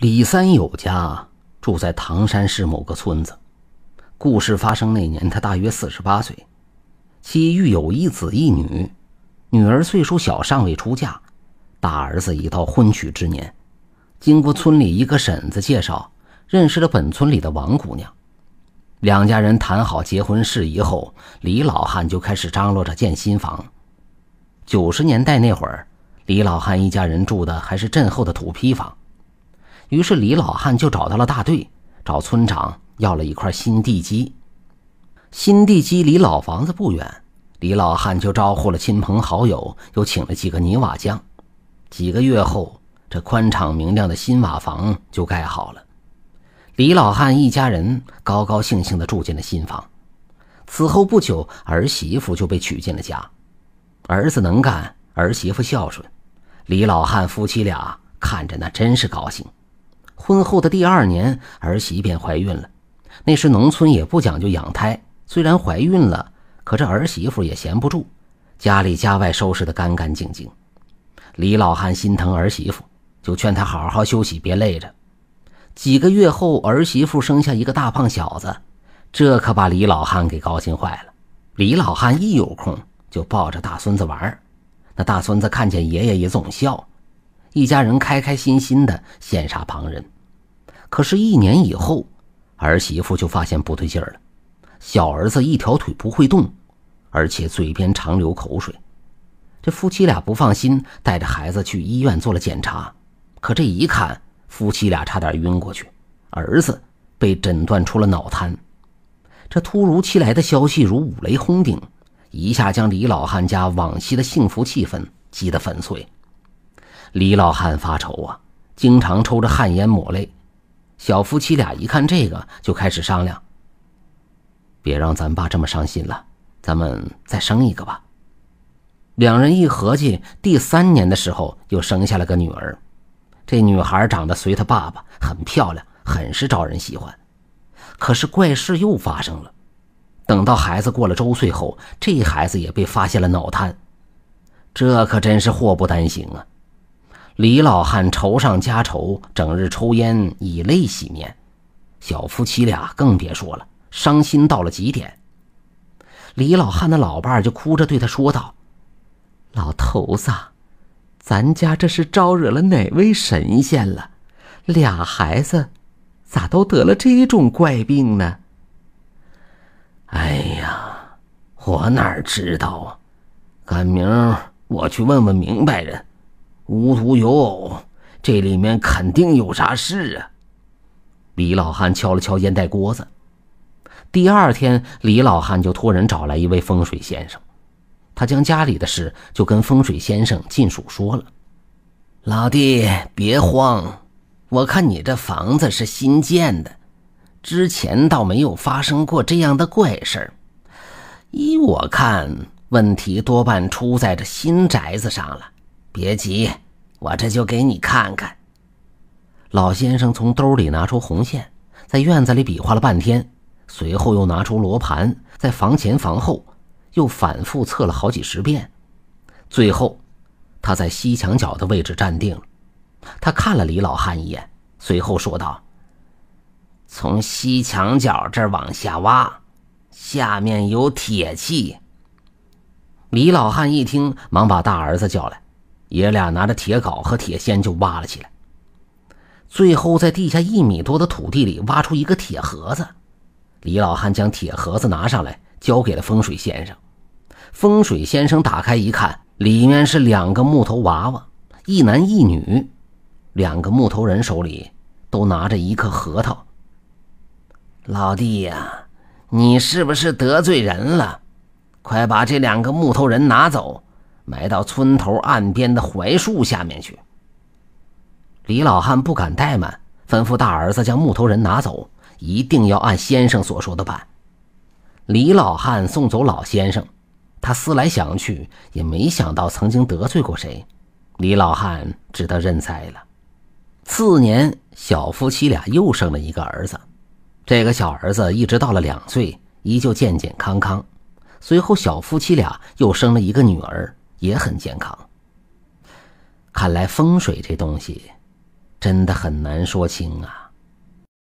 李三友家住在唐山市某个村子。故事发生那年，他大约四十八岁，其育有一子一女，女儿岁数小，尚未出嫁，大儿子已到婚娶之年。经过村里一个婶子介绍，认识了本村里的王姑娘。两家人谈好结婚事宜后，李老汉就开始张罗着建新房。九十年代那会儿，李老汉一家人住的还是镇后的土坯房。于是，李老汉就找到了大队，找村长要了一块新地基。新地基离老房子不远，李老汉就招呼了亲朋好友，又请了几个泥瓦匠。几个月后，这宽敞明亮的新瓦房就盖好了。李老汉一家人高高兴兴地住进了新房。此后不久，儿媳妇就被娶进了家。儿子能干，儿媳妇孝顺，李老汉夫妻俩看着那真是高兴。婚后的第二年，儿媳便怀孕了。那时农村也不讲究养胎，虽然怀孕了，可这儿媳妇也闲不住，家里家外收拾得干干净净。李老汉心疼儿媳妇，就劝她好好休息，别累着。几个月后，儿媳妇生下一个大胖小子，这可把李老汉给高兴坏了。李老汉一有空就抱着大孙子玩儿，那大孙子看见爷爷也总笑。一家人开开心心的羡煞旁人，可是，一年以后，儿媳妇就发现不对劲儿了。小儿子一条腿不会动，而且嘴边常流口水。这夫妻俩不放心，带着孩子去医院做了检查。可这一看，夫妻俩差点晕过去。儿子被诊断出了脑瘫。这突如其来的消息如五雷轰顶，一下将李老汉家往昔的幸福气氛击得粉碎。李老汉发愁啊，经常抽着旱烟抹泪。小夫妻俩一看这个，就开始商量：“别让咱爸这么伤心了，咱们再生一个吧。”两人一合计，第三年的时候又生下了个女儿。这女孩长得随他爸爸，很漂亮，很是招人喜欢。可是怪事又发生了，等到孩子过了周岁后，这孩子也被发现了脑瘫。这可真是祸不单行啊！李老汉愁上加愁，整日抽烟，以泪洗面。小夫妻俩更别说了，伤心到了极点。李老汉的老伴儿就哭着对他说道：“老头子，咱家这是招惹了哪位神仙了？俩孩子咋都得了这种怪病呢？”哎呀，我哪知道？啊！赶明儿我去问问明白人。无独有偶，这里面肯定有啥事啊！李老汉敲了敲烟袋锅子。第二天，李老汉就托人找来一位风水先生，他将家里的事就跟风水先生尽数说了。老弟，别慌，我看你这房子是新建的，之前倒没有发生过这样的怪事依我看，问题多半出在这新宅子上了。别急，我这就给你看看。老先生从兜里拿出红线，在院子里比划了半天，随后又拿出罗盘，在房前房后又反复测了好几十遍。最后，他在西墙角的位置站定了，他看了李老汉一眼，随后说道：“从西墙角这儿往下挖，下面有铁器。”李老汉一听，忙把大儿子叫来。爷俩拿着铁镐和铁锨就挖了起来，最后在地下一米多的土地里挖出一个铁盒子。李老汉将铁盒子拿上来，交给了风水先生。风水先生打开一看，里面是两个木头娃娃，一男一女，两个木头人手里都拿着一颗核桃。老弟呀，你是不是得罪人了？快把这两个木头人拿走！埋到村头岸边的槐树下面去。李老汉不敢怠慢，吩咐大儿子将木头人拿走，一定要按先生所说的办。李老汉送走老先生，他思来想去，也没想到曾经得罪过谁，李老汉只得认栽了。次年，小夫妻俩又生了一个儿子，这个小儿子一直到了两岁，依旧健健康康。随后，小夫妻俩又生了一个女儿。也很健康。看来风水这东西，真的很难说清啊。